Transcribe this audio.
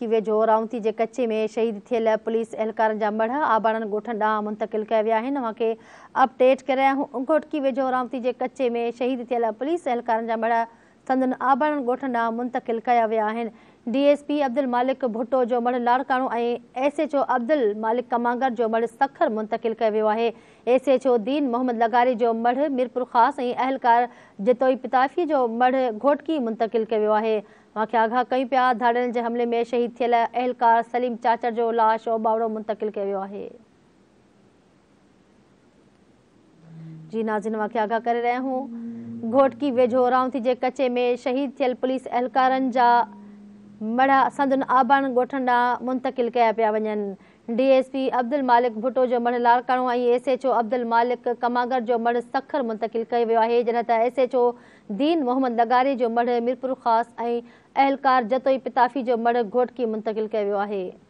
की वेझो राती जे कचे में शहीद थियल पुलिस एलकारनि जा मड़ आबाड़नि ॻोठनि ॾांहुं मुंतिल कया विया आहिनि उनखे अपडेट करियाऊं घोटकी वेझो रावती जे कचे में शहीद थियल पुलिस एहलकारनि जा मड़ संदनि आबानि ॻोठनि ॾांहुं मुंतिल कया विया आहिनि डीएसपी अब्दुल मालिक भुट्टो जो मण एस एच एसएचओ अब्दुल मालिक कमांगर जो मण सखर मुंतकिल है एसएचओ दीन मोहम्मद लगारी जो मढ़ मीरपुर खास अहलकार जितोई पिताफ़ी जो मढ़ घोटकी मुंतकिल है वियो आगाह कई पिया धाड़ियुनि के हमले में शहीद थियल अहलकार सलीम चाचर जो लाश ओबावड़ो मुंतकिल है जी नाज़िन मूंखे आगाह कर रहा हूँ घोटकी वेझो राउंथी के कचे में शहीद थियल पुलिस अहलकारनि जा मण संदन आबान गोठन ॻोठंडा मुंतकिल कया पिया वञनि डीएसपी अब्दुल मालिक भुटो जो मड़ लाड़काणो ऐं एस एच ओ अब्दुल मालिक कमागर जो मड़ सखर मुंतकिल कयो वियो आहे जॾहिं त एस एच ओ दीन मोहम्मद नगारी जो मड़ मिरपुर ख़ासि ऐं अहलकार जतोई पिताफ़ी जो मड़ घोटकी मुंतकिल कयो वियो आहे